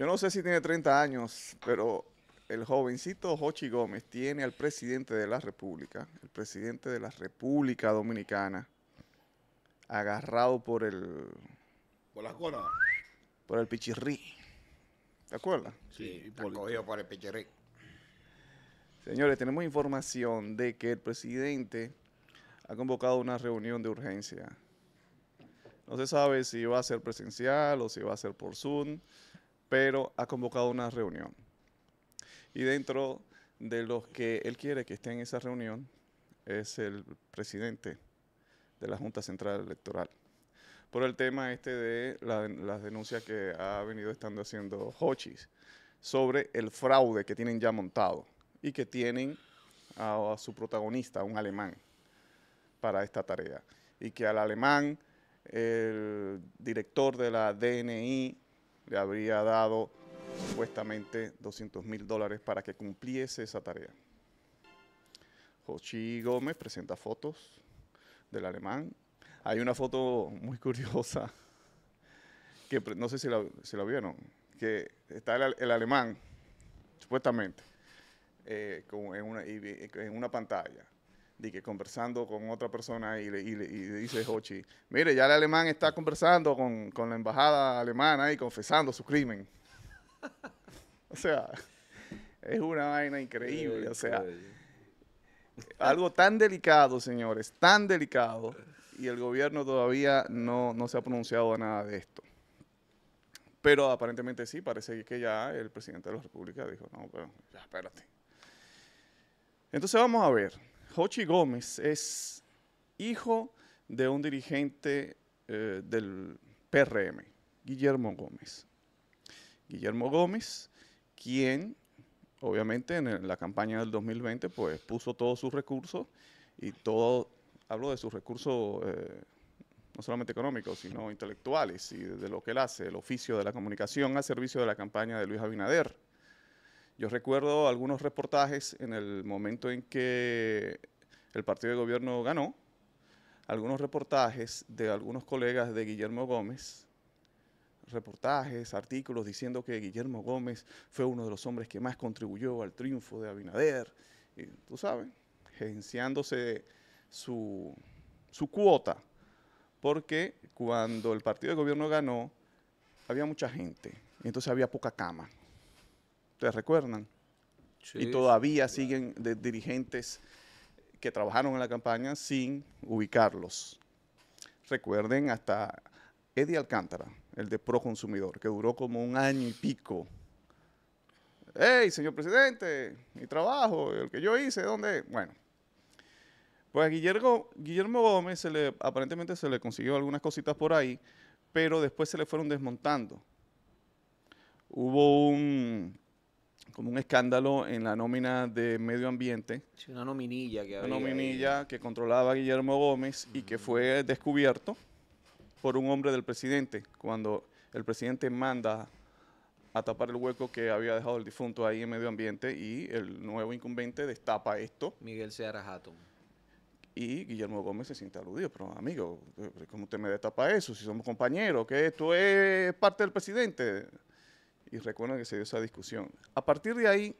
Yo no sé si tiene 30 años, pero el jovencito Jochi Gómez tiene al presidente de la República, el presidente de la República Dominicana, agarrado por el... Por la colas. Por el pichirrí. ¿Te acuerdas? Sí, por, cogido por el pichirrí. Señores, tenemos información de que el presidente ha convocado una reunión de urgencia. No se sabe si va a ser presencial o si va a ser por Zoom pero ha convocado una reunión. Y dentro de los que él quiere que esté en esa reunión es el presidente de la Junta Central Electoral por el tema este de las denuncias que ha venido estando haciendo Hochis sobre el fraude que tienen ya montado y que tienen a su protagonista, un alemán, para esta tarea. Y que al alemán, el director de la DNI le habría dado supuestamente 200 mil dólares para que cumpliese esa tarea. Jochi Gómez presenta fotos del alemán. Hay una foto muy curiosa que no sé si la, la vieron, que está el, alemán, supuestamente, eh, en una pantalla de que conversando con otra persona y le, y le, dice Hochi, mire, ya el alemán está conversando con, la embajada alemana y confesando su crimen. o sea, es una vaina increíble, o sea, algo tan delicado, señores, tan delicado, y el gobierno todavía no, no se ha pronunciado nada de esto. Pero aparentemente sí, parece que ya el presidente de la República dijo, no, pero ya, espérate. Entonces vamos a ver. Hochi Gómez es hijo de un dirigente eh, del PRM, Guillermo Gómez. Guillermo Gómez, quien obviamente en la campaña del 2020 pues puso todos sus recursos y todo, hablo de sus recursos eh, no solamente económicos, sino intelectuales y de lo que él hace, el oficio de la comunicación a servicio de la campaña de Luis Abinader. Yo recuerdo algunos reportajes en el momento en que el partido de gobierno ganó, algunos reportajes de algunos colegas de Guillermo Gómez, reportajes, artículos diciendo que Guillermo Gómez fue uno de los hombres que más contribuyó al triunfo de Abinader, y, tú sabes, gerenciándose su, cuota, porque cuando el partido de gobierno ganó, había mucha gente, y entonces había poca cama. ¿Ustedes recuerdan? y todavía siguen de dirigentes que trabajaron en la campaña sin ubicarlos. Recuerden hasta Eddie Alcántara, el de Pro Consumidor, que duró como un año y pico. ¡Ey, señor presidente! Mi trabajo, el que yo hice, ¿dónde? Bueno. Pues a Guillermo, Gómez le, aparentemente se le consiguió algunas cositas por ahí, pero después se le fueron desmontando. Hubo un, como un escándalo en la nómina de medio ambiente. Sí, una nominilla que había. Una nominilla que controlaba Guillermo Gómez y que fue descubierto por un hombre del presidente cuando el presidente manda a tapar el hueco que había dejado el difunto ahí en medio ambiente y el nuevo incumbente destapa esto. Miguel Seara Y Guillermo Gómez se siente aludido, pero amigo, ¿cómo usted me destapa eso? Si somos compañeros, que esto es parte del presidente. Y recuerden que se dio esa discusión. A partir de ahí,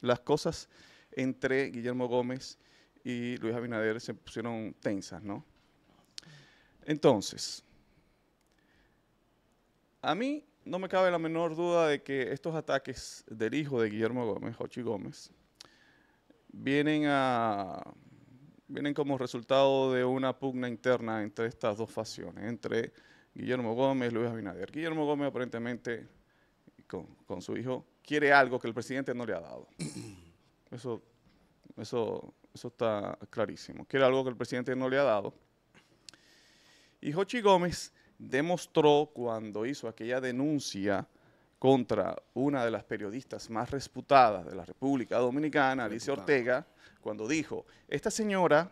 las cosas entre Guillermo Gómez y Luis Abinader se pusieron tensas, ¿no? Entonces, a mí no me cabe la menor duda de que estos ataques del hijo de Guillermo Gómez, Jochi Gómez, vienen a vienen como resultado de una pugna interna entre estas dos facciones, entre Guillermo Gómez y Luis Abinader. Guillermo Gómez aparentemente con, su hijo quiere algo que el presidente no le ha dado. Eso, eso, eso está clarísimo. Quiere algo que el presidente no le ha dado. Y Jochi Gómez demostró cuando hizo aquella denuncia contra una de las periodistas más respetadas de la República Dominicana, Alicia Ortega, cuando dijo, esta señora,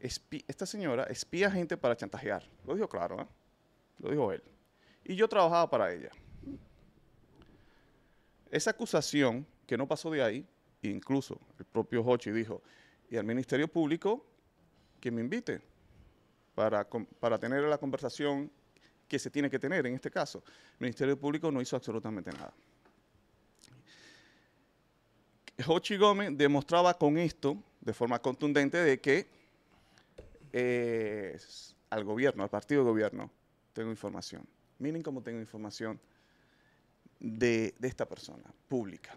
esta señora espía gente para chantajear. Lo dijo claro, ¿eh? lo dijo él. Y yo trabajaba para ella. Esa acusación, que no pasó de ahí, incluso el propio Hochi dijo, y al Ministerio Público que me invite para, tener la conversación que se tiene que tener en este caso. El Ministerio Público no hizo absolutamente nada. Hochi Gómez demostraba con esto, de forma contundente, de que eh, al gobierno, al partido de gobierno, tengo información. Miren cómo tengo información de, esta persona pública.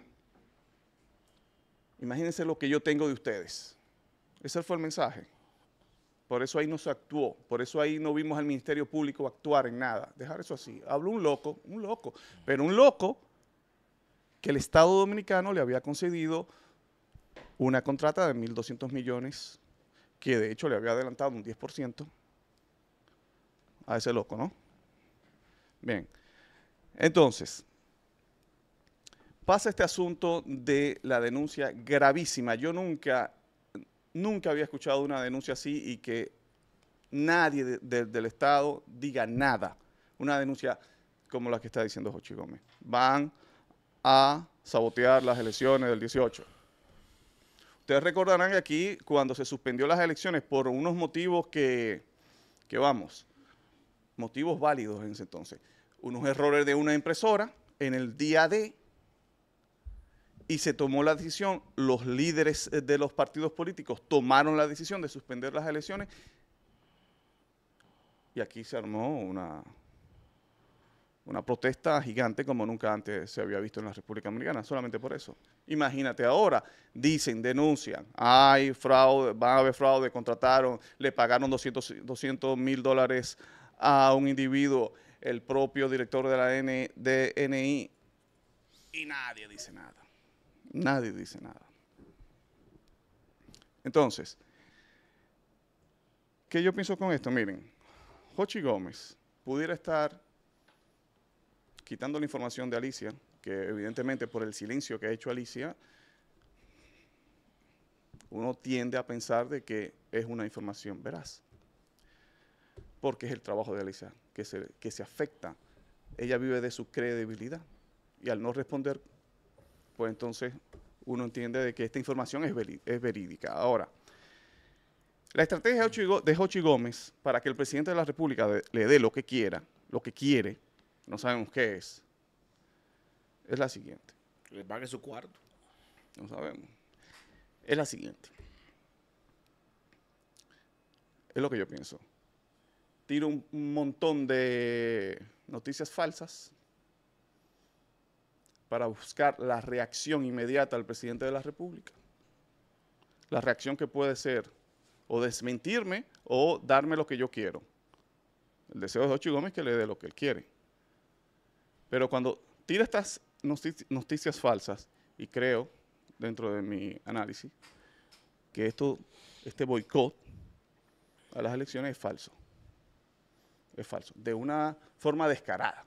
Imagínense lo que yo tengo de ustedes. Ese fue el mensaje. Por eso ahí no se actuó, por eso ahí no vimos al Ministerio Público actuar en nada. Dejar eso así. Hablo un loco, un loco, pero un loco que el Estado Dominicano le había concedido una contrata de 1.200 millones, que de hecho le había adelantado un 10% a ese loco, ¿no? Bien, entonces, pasa este asunto de la denuncia gravísima. Yo nunca, nunca había escuchado una denuncia así y que nadie del Estado diga nada. Una denuncia como la que está diciendo Jochi Gómez. Van a sabotear las elecciones del 18. Ustedes recordarán que aquí, cuando se suspendió las elecciones por unos motivos que, vamos, motivos válidos en ese entonces, unos errores de una impresora en el día de y se tomó la decisión, los líderes eh, de los partidos políticos tomaron la decisión de suspender las elecciones y aquí se armó una, una protesta gigante como nunca antes se había visto en la República Dominicana, solamente por eso. Imagínate ahora, dicen, denuncian, hay fraude, van a haber fraude, contrataron, le pagaron 200 mil dólares a un individuo, el propio director de la DNI y nadie dice nada. Nadie dice nada. Entonces, ¿qué yo pienso con esto? Miren, Jochi Gómez pudiera estar quitando la información de Alicia, que evidentemente por el silencio que ha hecho Alicia, uno tiende a pensar de que es una información veraz, porque es el trabajo de Alicia que se, que se afecta. Ella vive de su credibilidad y al no responder pues entonces uno entiende de que esta información es, verídica. Ahora, la estrategia de Hochi, Gómez para que el presidente de la República le dé lo que quiera, lo que quiere, no sabemos qué es, es la siguiente. Le pague su cuarto. No sabemos. Es la siguiente. Es lo que yo pienso. Tiro un montón de noticias falsas para buscar la reacción inmediata al presidente de la República. La reacción que puede ser o desmentirme o darme lo que yo quiero. El deseo de ocho Gómez es que le dé lo que él quiere. Pero cuando tira estas noticias falsas, y creo, dentro de mi análisis, que esto, este boicot a las elecciones es falso. Es falso. De una forma descarada.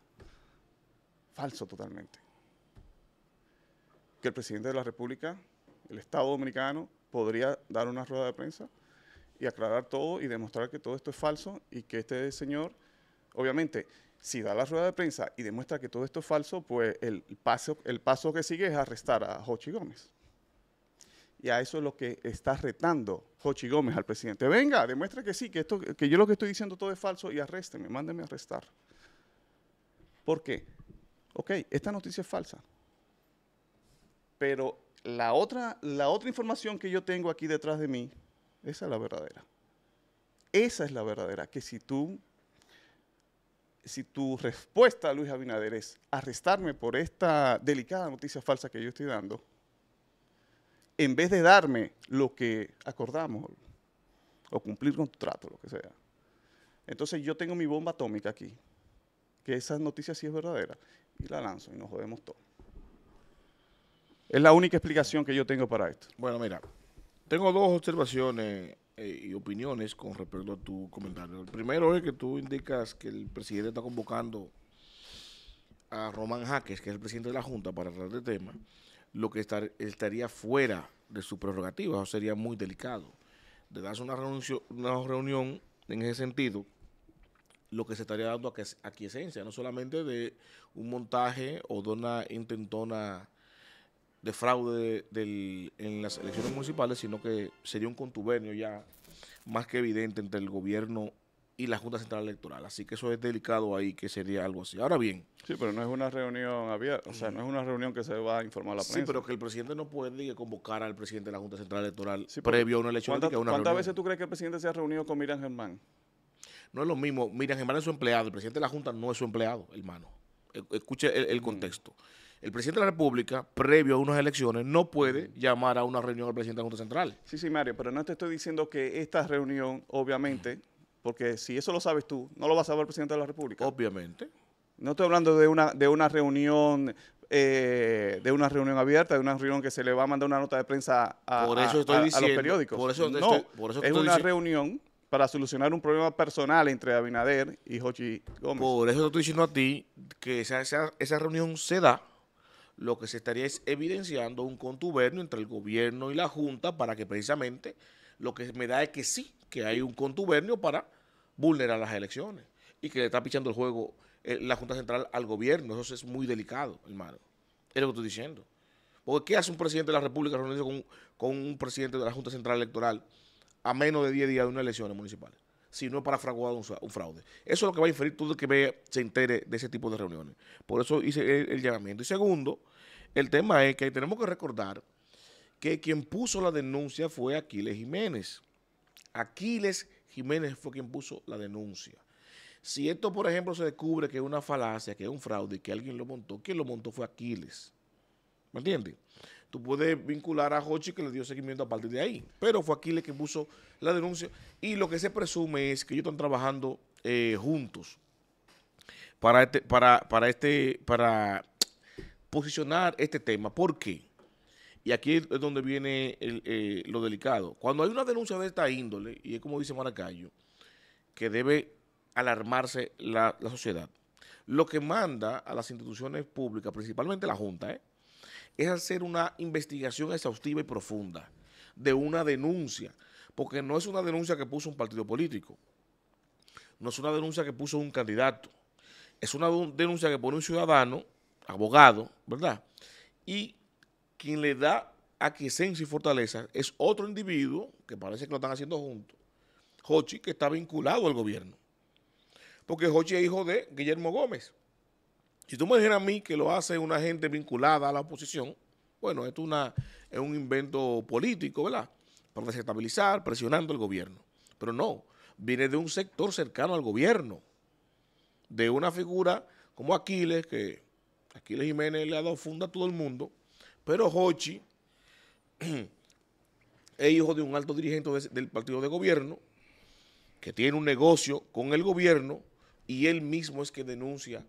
Falso totalmente que el presidente de la República, el Estado Dominicano, podría dar una rueda de prensa y aclarar todo y demostrar que todo esto es falso y que este señor, obviamente, si da la rueda de prensa y demuestra que todo esto es falso, pues el paso, el paso que sigue es arrestar a Jochi Gómez. Y a eso es lo que está retando Jochi Gómez al presidente. Venga, demuestra que sí, que, esto, que yo lo que estoy diciendo todo es falso y arrésteme, mándeme a arrestar. ¿Por qué? Ok, esta noticia es falsa. Pero la otra, la otra información que yo tengo aquí detrás de mí, esa es la verdadera. Esa es la verdadera, que si tú, si tu respuesta, Luis Abinader, es arrestarme por esta delicada noticia falsa que yo estoy dando, en vez de darme lo que acordamos o cumplir con tu trato, lo que sea. Entonces yo tengo mi bomba atómica aquí, que esa noticia sí es verdadera, y la lanzo y nos jodemos todos. Es la única explicación que yo tengo para esto. Bueno, mira, tengo dos observaciones eh, y opiniones con respecto a tu comentario. El primero es que tú indicas que el presidente está convocando a Román Jaques, que es el presidente de la Junta, para hablar de tema, lo que estaría fuera de su prerrogativa, o sería muy delicado. De darse una, una reunión en ese sentido, lo que se estaría dando a, que, no solamente de un montaje o de una intentona de fraude del, en las elecciones municipales, sino que sería un contubernio ya más que evidente entre el gobierno y la Junta Central Electoral. Así que eso es delicado ahí, que sería algo así. Ahora bien. Sí, pero no es una reunión abierta, o sea, no es una reunión que se va a informar la prensa. Sí, pero que el presidente no puede convocar al presidente de la Junta Central Electoral previo a una elección. ¿Cuántas, veces tú crees que el presidente se ha reunido con Miriam Germán? No es lo mismo. Miriam Germán es su empleado, el presidente de la Junta no es su empleado, hermano. E, escuche el, contexto el presidente de la República, previo a unas elecciones, no puede llamar a una reunión al presidente de la Junta Central. Sí, sí, Mario, pero no te estoy diciendo que esta reunión, obviamente, porque si eso lo sabes tú, no lo va a saber el presidente de la República. Obviamente. No estoy hablando de una, de una reunión eh, de una reunión abierta, de una reunión que se le va a mandar una nota de prensa a, los periódicos. Por eso no, estoy, es una reunión para solucionar un problema personal entre Abinader y Jochi Gómez. Por eso te estoy diciendo a ti que esa, esa reunión se da lo que se estaría es evidenciando un contubernio entre el gobierno y la Junta para que precisamente lo que me da es que sí, que hay un contubernio para vulnerar las elecciones y que le está pichando el juego eh, la Junta Central al gobierno. Eso es muy delicado, hermano. Es lo que estoy diciendo. Porque ¿qué hace un presidente de la República reunirse con, con un presidente de la Junta Central Electoral a menos de 10 días de unas elecciones municipales? sino para fraguar un, fraude. Eso es lo que va a inferir todo el que ve, se entere de ese tipo de reuniones. Por eso hice el, llamamiento. Y segundo, el tema es que tenemos que recordar que quien puso la denuncia fue Aquiles Jiménez. Aquiles Jiménez fue quien puso la denuncia. Si esto, por ejemplo, se descubre que es una falacia, que es un fraude, que alguien lo montó, quien lo montó fue Aquiles. ¿Me entiendes? tú puedes vincular a Hochi que le dio seguimiento a partir de ahí. Pero fue Aquiles que puso la denuncia. Y lo que se presume es que ellos están trabajando eh, juntos para este, para, para este, para posicionar este tema. ¿Por qué? Y aquí es donde viene eh, lo delicado. Cuando hay una denuncia de esta índole, y es como dice Maracayo, que debe alarmarse la, la sociedad, lo que manda a las instituciones públicas, principalmente la Junta, ¿eh? es hacer una investigación exhaustiva y profunda de una denuncia, porque no es una denuncia que puso un partido político, no es una denuncia que puso un candidato, es una denuncia que pone un ciudadano, abogado, ¿verdad? Y quien le da aquiescencia y fortaleza es otro individuo, que parece que lo están haciendo juntos, Hochi, que está vinculado al gobierno. Porque Hochi es hijo de Guillermo Gómez. Si tú me dijeras a mí que lo hace una gente vinculada a la oposición, bueno, esto es un invento político, ¿verdad? Para desestabilizar, presionando al gobierno. Pero no, viene de un sector cercano al gobierno, de una figura como Aquiles, que Aquiles Jiménez le ha dado funda a todo el mundo, pero Hochi es hijo de un alto dirigente del partido de gobierno, que tiene un negocio con el gobierno, y él mismo es que denuncia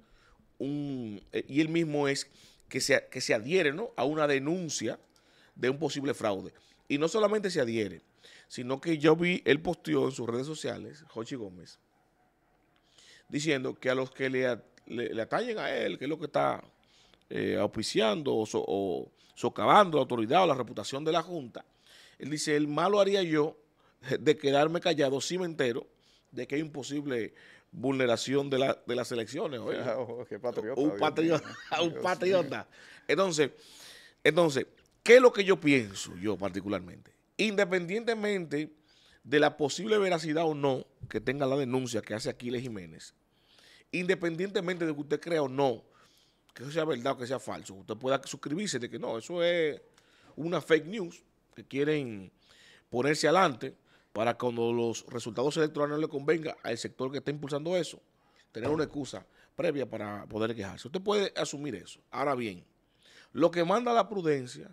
eh, y él mismo es que se, que se adhiere a una denuncia de un posible fraude. Y no solamente se adhiere, sino que yo vi, él posteó en sus redes sociales, Jochi Gómez, diciendo que a los que le, le, a él, que es lo que está eh, auspiciando o, socavando la autoridad o la reputación de la Junta, él dice, el malo haría yo de quedarme callado cimentero, de que hay un vulneración de, las elecciones. patriota, un, patriota, Entonces, entonces, ¿qué es lo que yo pienso, yo particularmente? Independientemente de la posible veracidad o no que tenga la denuncia que hace Aquiles Jiménez, independientemente de que usted crea o no, que eso sea verdad o que sea falso, usted pueda suscribirse de que no, eso es una fake news que quieren ponerse adelante para cuando los resultados electorales no le convenga al sector que está impulsando eso, tener una excusa previa para poder quejarse. Usted puede asumir eso. Ahora bien, lo que manda la prudencia,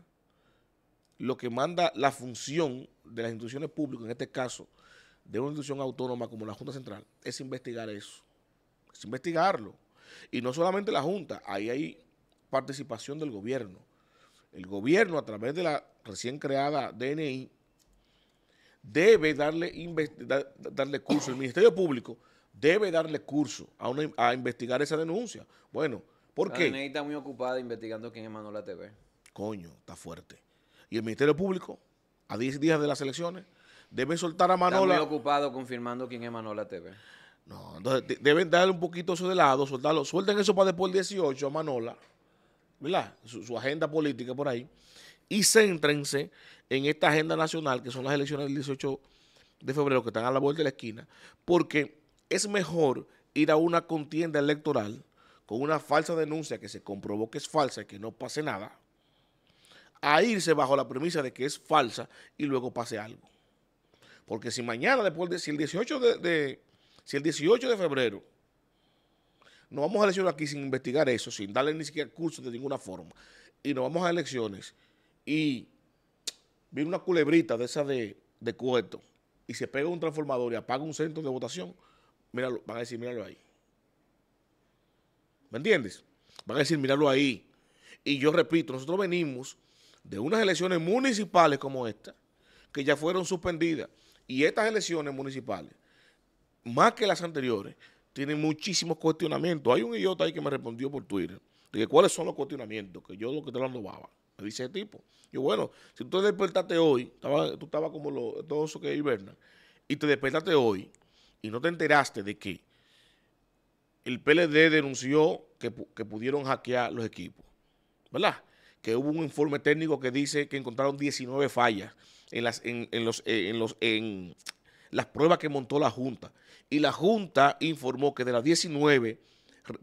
lo que manda la función de las instituciones públicas, en este caso de una institución autónoma como la Junta Central, es investigar eso, es investigarlo. Y no solamente la Junta, ahí hay participación del gobierno. El gobierno, a través de la recién creada DNI, debe darle, darle curso, el Ministerio Público debe darle curso a, investigar esa denuncia. Bueno, ¿por qué? La está muy ocupada investigando quién es Manola TV. Coño, está fuerte. Y el Ministerio Público, a 10 días de las elecciones, debe soltar a Manola. Está muy ocupado confirmando quién es Manola TV. No, entonces deben darle un poquito eso de lado, soltarlo. Suelten eso para después el 18 a Manola, ¿verdad? su agenda política por ahí y céntrense en esta agenda nacional, que son las elecciones del 18 de febrero, que están a la vuelta de la esquina, porque es mejor ir a una contienda electoral con una falsa denuncia que se comprobó que es falsa y que no pase nada, a irse bajo la premisa de que es falsa y luego pase algo. Porque si mañana, después de, si el 18 de, el 18 de febrero no vamos a elecciones aquí sin investigar eso, sin darle ni siquiera curso de ninguna forma, y no vamos a elecciones y viene una culebrita de esa de, de y se pega un transformador y apaga un centro de votación, míralo, van a decir, míralo ahí. ¿Me entiendes? Van a decir, míralo ahí. Y yo repito, nosotros venimos de unas elecciones municipales como esta, que ya fueron suspendidas. Y estas elecciones municipales, más que las anteriores, tienen muchísimos cuestionamientos. Hay un idiota ahí que me respondió por Twitter, de que cuáles son los cuestionamientos, que yo lo que te lo baba me dice el tipo. Yo, bueno, si tú te despertaste hoy, tú estabas como todo eso que hiberna, y te despertaste hoy y no te enteraste de que el PLD denunció que, pudieron hackear los equipos, ¿verdad? Que hubo un informe técnico que dice que encontraron 19 fallas en las, en, los, eh, en, en las pruebas que montó la Junta. Y la Junta informó que de las 19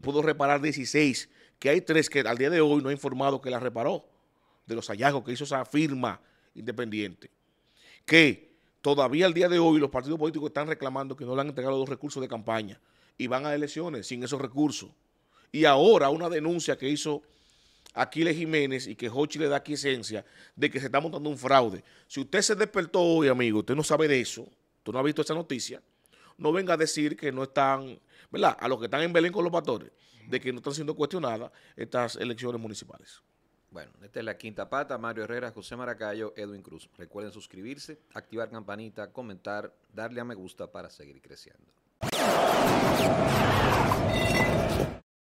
pudo reparar 16, que hay tres que al día de hoy no ha informado que las reparó de los hallazgos que hizo esa firma independiente, que todavía al día de hoy los partidos políticos están reclamando que no le han entregado los recursos de campaña y van a elecciones sin esos recursos. Y ahora una denuncia que hizo Aquiles Jiménez y que Hochi le da esencia de que se está montando un fraude. Si usted se despertó hoy, amigo, usted no sabe de eso, tú no ha visto esa noticia, no venga a decir que no están, ¿verdad? A los que están en Belén con los pastores, de que no están siendo cuestionadas estas elecciones municipales. Bueno, esta es la quinta pata. Mario Herrera, José Maracayo, Edwin Cruz. Recuerden suscribirse, activar campanita, comentar, darle a me gusta para seguir creciendo.